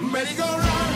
merry go run.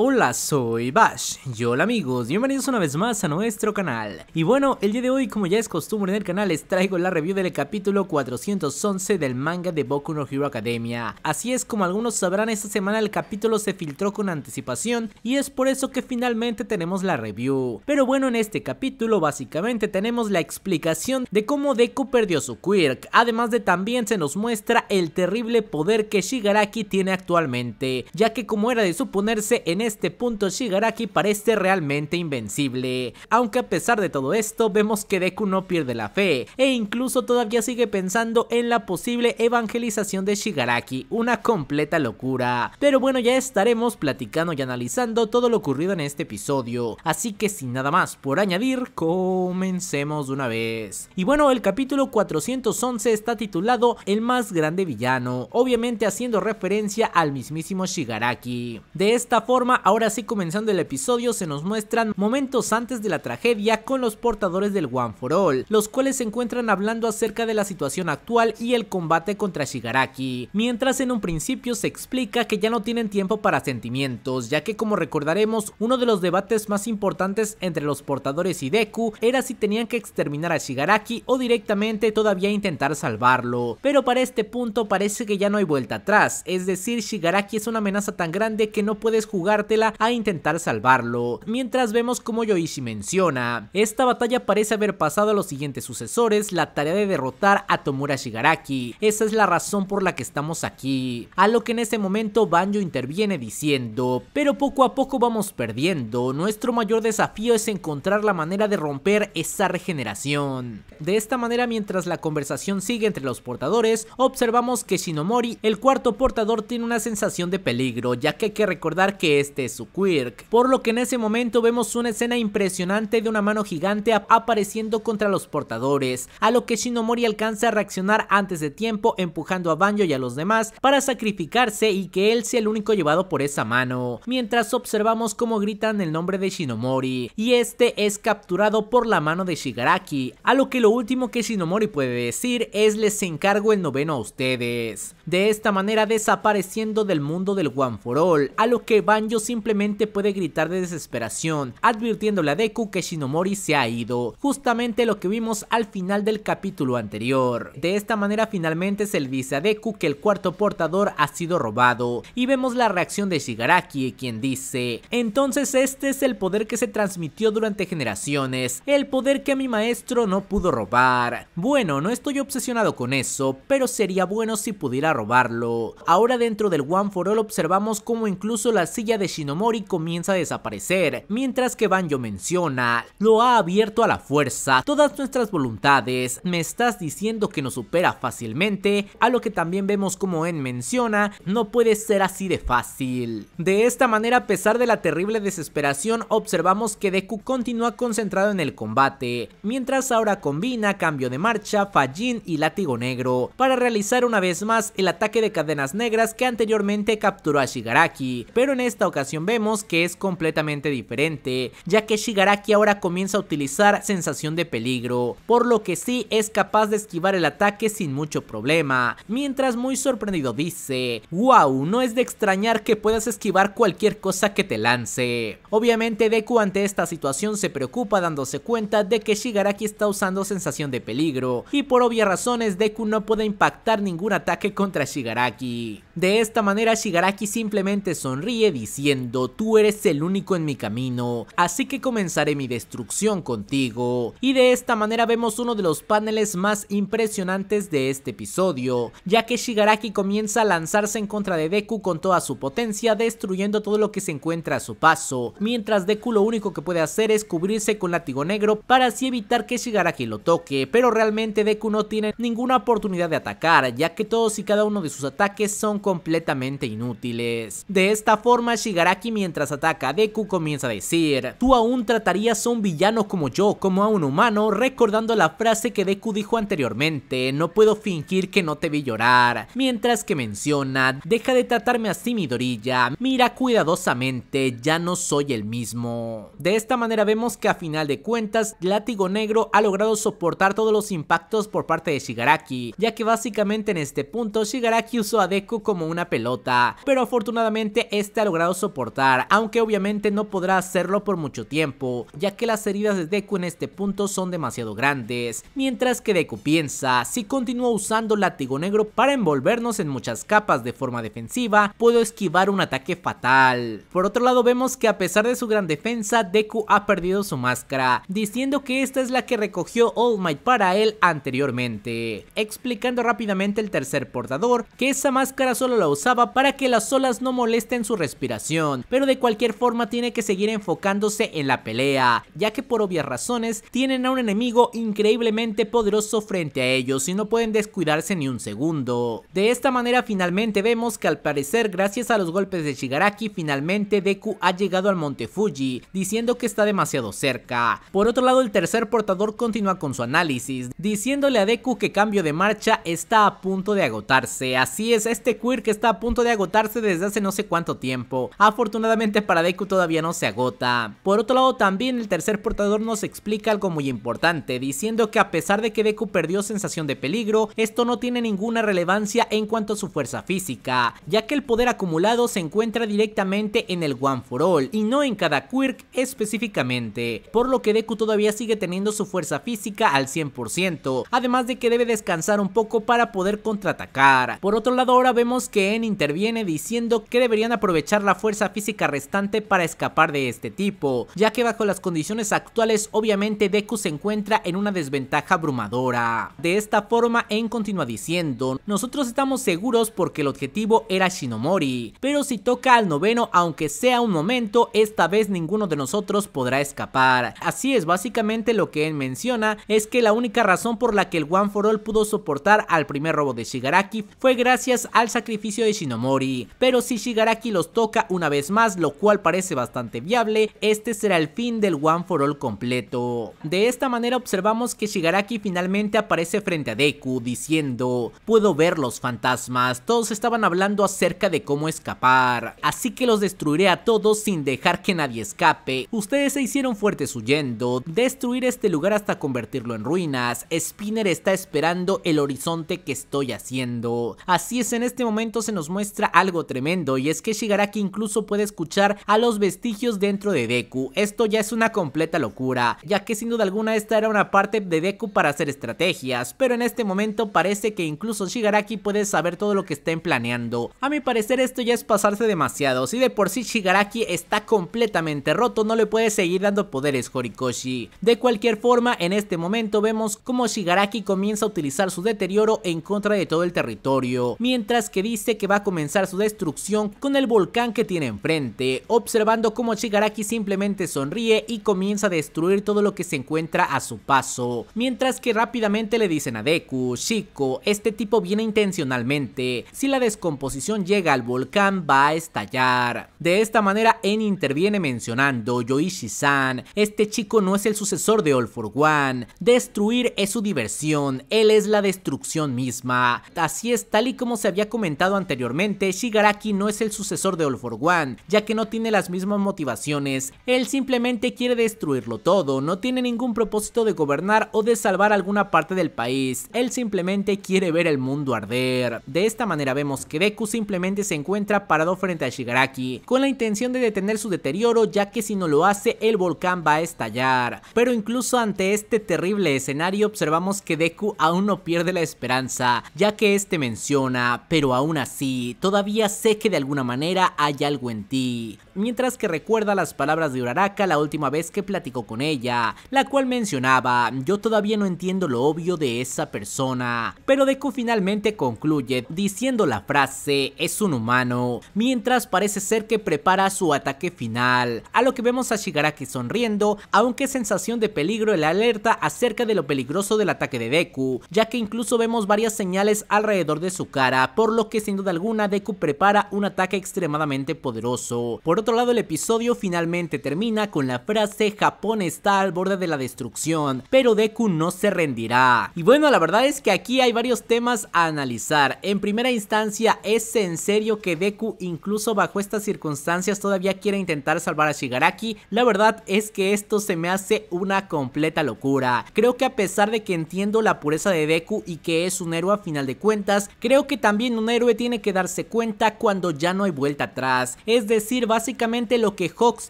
Hola, soy Bash. Y hola amigos, bienvenidos una vez más a nuestro canal. Y bueno, el día de hoy, como ya es costumbre en el canal, les traigo la review del capítulo 411 del manga de Boku no Hero Academia. Así es como algunos sabrán, esta semana el capítulo se filtró con anticipación y es por eso que finalmente tenemos la review. Pero bueno, en este capítulo básicamente tenemos la explicación de cómo Deku perdió su quirk, además de también se nos muestra el terrible poder que Shigaraki tiene actualmente, ya que como era de suponerse en este este punto Shigaraki parece realmente invencible. Aunque a pesar de todo esto, vemos que Deku no pierde la fe, e incluso todavía sigue pensando en la posible evangelización de Shigaraki, una completa locura. Pero bueno, ya estaremos platicando y analizando todo lo ocurrido en este episodio, así que sin nada más por añadir, comencemos de una vez. Y bueno, el capítulo 411 está titulado El más grande villano, obviamente haciendo referencia al mismísimo Shigaraki. De esta forma ahora sí comenzando el episodio se nos muestran momentos antes de la tragedia con los portadores del One for All, los cuales se encuentran hablando acerca de la situación actual y el combate contra Shigaraki, mientras en un principio se explica que ya no tienen tiempo para sentimientos, ya que como recordaremos uno de los debates más importantes entre los portadores y Deku era si tenían que exterminar a Shigaraki o directamente todavía intentar salvarlo, pero para este punto parece que ya no hay vuelta atrás, es decir Shigaraki es una amenaza tan grande que no puedes jugar a intentar salvarlo. Mientras vemos como Yoichi menciona, esta batalla parece haber pasado a los siguientes sucesores la tarea de derrotar a Tomura Shigaraki, esa es la razón por la que estamos aquí. A lo que en ese momento Banjo interviene diciendo, pero poco a poco vamos perdiendo, nuestro mayor desafío es encontrar la manera de romper esa regeneración. De esta manera mientras la conversación sigue entre los portadores, observamos que Shinomori, el cuarto portador, tiene una sensación de peligro, ya que hay que recordar que es este su quirk, por lo que en ese momento vemos una escena impresionante de una mano gigante apareciendo contra los portadores, a lo que Shinomori alcanza a reaccionar antes de tiempo empujando a Banjo y a los demás para sacrificarse y que él sea el único llevado por esa mano, mientras observamos cómo gritan el nombre de Shinomori y este es capturado por la mano de Shigaraki, a lo que lo último que Shinomori puede decir es les encargo el noveno a ustedes, de esta manera desapareciendo del mundo del One for All, a lo que Banjo simplemente puede gritar de desesperación, advirtiéndole a Deku que Shinomori se ha ido, justamente lo que vimos al final del capítulo anterior. De esta manera finalmente se le dice a Deku que el cuarto portador ha sido robado, y vemos la reacción de Shigaraki, quien dice, entonces este es el poder que se transmitió durante generaciones, el poder que mi maestro no pudo robar. Bueno, no estoy obsesionado con eso, pero sería bueno si pudiera robarlo. Ahora dentro del One for All observamos cómo incluso la silla de Shinomori comienza a desaparecer, mientras que Banjo menciona, lo ha abierto a la fuerza, todas nuestras voluntades, me estás diciendo que nos supera fácilmente, a lo que también vemos como En menciona, no puede ser así de fácil. De esta manera, a pesar de la terrible desesperación, observamos que Deku continúa concentrado en el combate, mientras ahora combina cambio de marcha, Fallin y látigo negro, para realizar una vez más el ataque de cadenas negras que anteriormente capturó a Shigaraki, pero en esta ocasión vemos que es completamente diferente, ya que Shigaraki ahora comienza a utilizar sensación de peligro, por lo que sí es capaz de esquivar el ataque sin mucho problema, mientras muy sorprendido dice, wow, no es de extrañar que puedas esquivar cualquier cosa que te lance. Obviamente Deku ante esta situación se preocupa dándose cuenta de que Shigaraki está usando sensación de peligro, y por obvias razones Deku no puede impactar ningún ataque contra Shigaraki. De esta manera Shigaraki simplemente sonríe diciendo tú eres el único en mi camino, así que comenzaré mi destrucción contigo. Y de esta manera vemos uno de los paneles más impresionantes de este episodio, ya que Shigaraki comienza a lanzarse en contra de Deku con toda su potencia destruyendo todo lo que se encuentra a su paso, mientras Deku lo único que puede hacer es cubrirse con látigo negro para así evitar que Shigaraki lo toque, pero realmente Deku no tiene ninguna oportunidad de atacar, ya que todos y cada uno de sus ataques son completamente inútiles. De esta forma, Shigaraki mientras ataca a Deku comienza a decir, tú aún tratarías a un villano como yo, como a un humano, recordando la frase que Deku dijo anteriormente, no puedo fingir que no te vi llorar, mientras que menciona, deja de tratarme así Midorilla, mira cuidadosamente, ya no soy el mismo. De esta manera vemos que a final de cuentas, Látigo Negro ha logrado soportar todos los impactos por parte de Shigaraki, ya que básicamente en este punto Shigaraki usó a Deku como como una pelota, pero afortunadamente este ha logrado soportar, aunque obviamente no podrá hacerlo por mucho tiempo, ya que las heridas de Deku en este punto son demasiado grandes, mientras que Deku piensa, si continúa usando látigo negro para envolvernos en muchas capas de forma defensiva, puedo esquivar un ataque fatal. Por otro lado vemos que a pesar de su gran defensa, Deku ha perdido su máscara, diciendo que esta es la que recogió All Might para él anteriormente, explicando rápidamente el tercer portador que esa máscara solo lo la usaba para que las olas no molesten su respiración, pero de cualquier forma tiene que seguir enfocándose en la pelea, ya que por obvias razones tienen a un enemigo increíblemente poderoso frente a ellos y no pueden descuidarse ni un segundo. De esta manera finalmente vemos que al parecer gracias a los golpes de Shigaraki finalmente Deku ha llegado al monte Fuji, diciendo que está demasiado cerca. Por otro lado el tercer portador continúa con su análisis, diciéndole a Deku que cambio de marcha está a punto de agotarse, así es este Quirk que está a punto de agotarse desde hace no sé cuánto tiempo. Afortunadamente para Deku todavía no se agota. Por otro lado también el tercer portador nos explica algo muy importante, diciendo que a pesar de que Deku perdió sensación de peligro, esto no tiene ninguna relevancia en cuanto a su fuerza física, ya que el poder acumulado se encuentra directamente en el One for All y no en cada quirk específicamente, por lo que Deku todavía sigue teniendo su fuerza física al 100%, además de que debe descansar un poco para poder contraatacar. Por otro lado ahora vemos que En interviene diciendo que deberían aprovechar la fuerza física restante para escapar de este tipo, ya que bajo las condiciones actuales obviamente Deku se encuentra en una desventaja abrumadora. De esta forma En continúa diciendo, nosotros estamos seguros porque el objetivo era Shinomori, pero si toca al noveno aunque sea un momento, esta vez ninguno de nosotros podrá escapar. Así es, básicamente lo que En menciona es que la única razón por la que el One for All pudo soportar al primer robo de Shigaraki fue gracias al sacrificio sacrificio de Shinomori. Pero si Shigaraki los toca una vez más, lo cual parece bastante viable, este será el fin del One for All completo. De esta manera observamos que Shigaraki finalmente aparece frente a Deku diciendo, puedo ver los fantasmas, todos estaban hablando acerca de cómo escapar, así que los destruiré a todos sin dejar que nadie escape. Ustedes se hicieron fuertes huyendo, destruir este lugar hasta convertirlo en ruinas, Spinner está esperando el horizonte que estoy haciendo. Así es en este momento se nos muestra algo tremendo y es que Shigaraki incluso puede escuchar a los vestigios dentro de Deku. Esto ya es una completa locura, ya que sin duda alguna esta era una parte de Deku para hacer estrategias, pero en este momento parece que incluso Shigaraki puede saber todo lo que estén planeando. A mi parecer esto ya es pasarse demasiado, si de por sí Shigaraki está completamente roto no le puede seguir dando poderes Horikoshi. De cualquier forma en este momento vemos como Shigaraki comienza a utilizar su deterioro en contra de todo el territorio, mientras que dice que va a comenzar su destrucción con el volcán que tiene enfrente, observando cómo Shigaraki simplemente sonríe y comienza a destruir todo lo que se encuentra a su paso, mientras que rápidamente le dicen a Deku, chico, este tipo viene intencionalmente, si la descomposición llega al volcán va a estallar. De esta manera En interviene mencionando, Yoishi-san, este chico no es el sucesor de All for One, destruir es su diversión, él es la destrucción misma, así es tal y como se había comentado anteriormente, Shigaraki no es el sucesor de All For One, ya que no tiene las mismas motivaciones, él simplemente quiere destruirlo todo, no tiene ningún propósito de gobernar o de salvar alguna parte del país, él simplemente quiere ver el mundo arder. De esta manera vemos que Deku simplemente se encuentra parado frente a Shigaraki, con la intención de detener su deterioro ya que si no lo hace el volcán va a estallar. Pero incluso ante este terrible escenario observamos que Deku aún no pierde la esperanza, ya que este menciona, pero aún aún así, todavía sé que de alguna manera hay algo en ti, mientras que recuerda las palabras de Uraraka la última vez que platicó con ella, la cual mencionaba, yo todavía no entiendo lo obvio de esa persona, pero Deku finalmente concluye diciendo la frase, es un humano, mientras parece ser que prepara su ataque final, a lo que vemos a Shigaraki sonriendo, aunque sensación de peligro le la alerta acerca de lo peligroso del ataque de Deku, ya que incluso vemos varias señales alrededor de su cara, por lo que sin duda alguna Deku prepara un ataque extremadamente poderoso. Por lado el episodio finalmente termina con la frase Japón está al borde de la destrucción, pero Deku no se rendirá. Y bueno, la verdad es que aquí hay varios temas a analizar. En primera instancia, ¿es en serio que Deku incluso bajo estas circunstancias todavía quiere intentar salvar a Shigaraki? La verdad es que esto se me hace una completa locura. Creo que a pesar de que entiendo la pureza de Deku y que es un héroe a final de cuentas, creo que también un héroe tiene que darse cuenta cuando ya no hay vuelta atrás. Es decir, a básicamente lo que Hawks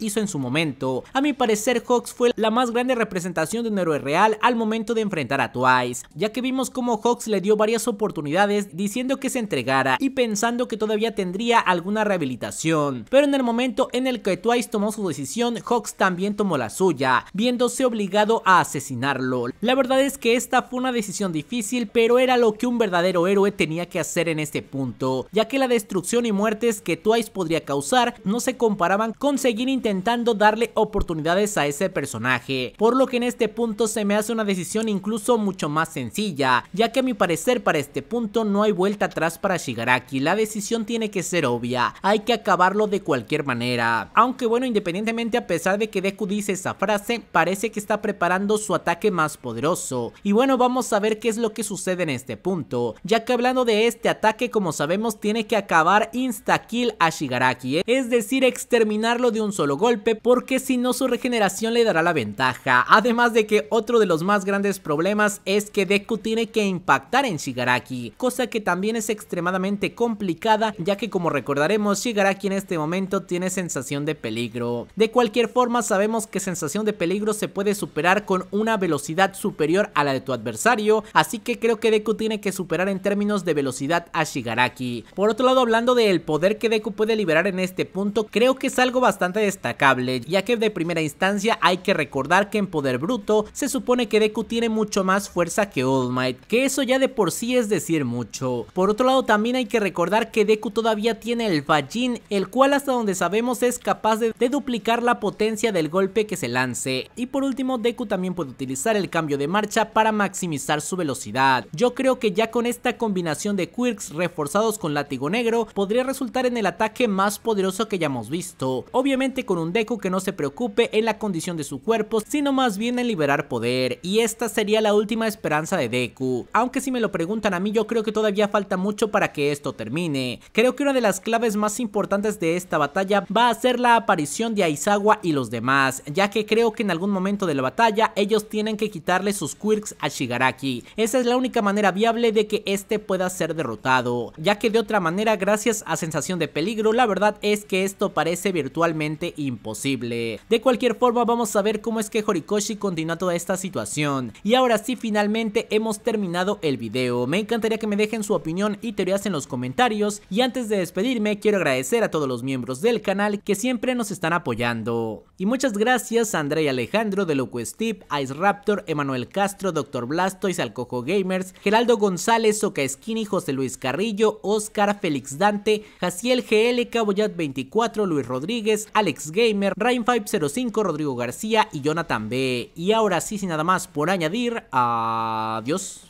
hizo en su momento. A mi parecer Hawks fue la más grande representación de un héroe real al momento de enfrentar a Twice, ya que vimos cómo Hawks le dio varias oportunidades diciendo que se entregara y pensando que todavía tendría alguna rehabilitación. Pero en el momento en el que Twice tomó su decisión, Hawks también tomó la suya, viéndose obligado a asesinarlo. La verdad es que esta fue una decisión difícil, pero era lo que un verdadero héroe tenía que hacer en este punto, ya que la destrucción y muertes que Twice podría causar no se comparaban con seguir intentando darle oportunidades a ese personaje, por lo que en este punto se me hace una decisión incluso mucho más sencilla, ya que a mi parecer para este punto no hay vuelta atrás para Shigaraki, la decisión tiene que ser obvia, hay que acabarlo de cualquier manera. Aunque bueno, independientemente a pesar de que Deku dice esa frase, parece que está preparando su ataque más poderoso. Y bueno, vamos a ver qué es lo que sucede en este punto, ya que hablando de este ataque, como sabemos, tiene que acabar insta-kill a Shigaraki, ¿eh? es decir, exterminarlo de un solo golpe porque si no su regeneración le dará la ventaja. Además de que otro de los más grandes problemas es que Deku tiene que impactar en Shigaraki, cosa que también es extremadamente complicada ya que como recordaremos Shigaraki en este momento tiene sensación de peligro. De cualquier forma sabemos que sensación de peligro se puede superar con una velocidad superior a la de tu adversario, así que creo que Deku tiene que superar en términos de velocidad a Shigaraki. Por otro lado hablando del poder que Deku puede liberar en este punto, creo creo que es algo bastante destacable, ya que de primera instancia hay que recordar que en poder bruto se supone que Deku tiene mucho más fuerza que All Might, que eso ya de por sí es decir mucho. Por otro lado también hay que recordar que Deku todavía tiene el Fajin, el cual hasta donde sabemos es capaz de, de duplicar la potencia del golpe que se lance. Y por último Deku también puede utilizar el cambio de marcha para maximizar su velocidad. Yo creo que ya con esta combinación de quirks reforzados con látigo negro podría resultar en el ataque más poderoso que ya hemos visto visto. Obviamente con un Deku que no se preocupe en la condición de su cuerpo, sino más bien en liberar poder, y esta sería la última esperanza de Deku. Aunque si me lo preguntan a mí, yo creo que todavía falta mucho para que esto termine. Creo que una de las claves más importantes de esta batalla va a ser la aparición de Aizawa y los demás, ya que creo que en algún momento de la batalla ellos tienen que quitarle sus quirks a Shigaraki. Esa es la única manera viable de que este pueda ser derrotado, ya que de otra manera gracias a sensación de peligro, la verdad es que esto parece parece virtualmente imposible. De cualquier forma vamos a ver cómo es que Horikoshi continúa toda esta situación. Y ahora sí finalmente hemos terminado el video. Me encantaría que me dejen su opinión y teorías en los comentarios. Y antes de despedirme quiero agradecer a todos los miembros del canal que siempre nos están apoyando. Y muchas gracias a André Alejandro de Loco Steve, Ice Raptor, Emanuel Castro, Dr. Blastoise, Alcojo Gamers, Geraldo González, Skinny... José Luis Carrillo, Oscar, Félix Dante, Jaciel GL, Caboyat 24, Luis Rodríguez, Alex Gamer, Rain505, Rodrigo García y Jonathan B. Y ahora sí, sin nada más por añadir, adiós.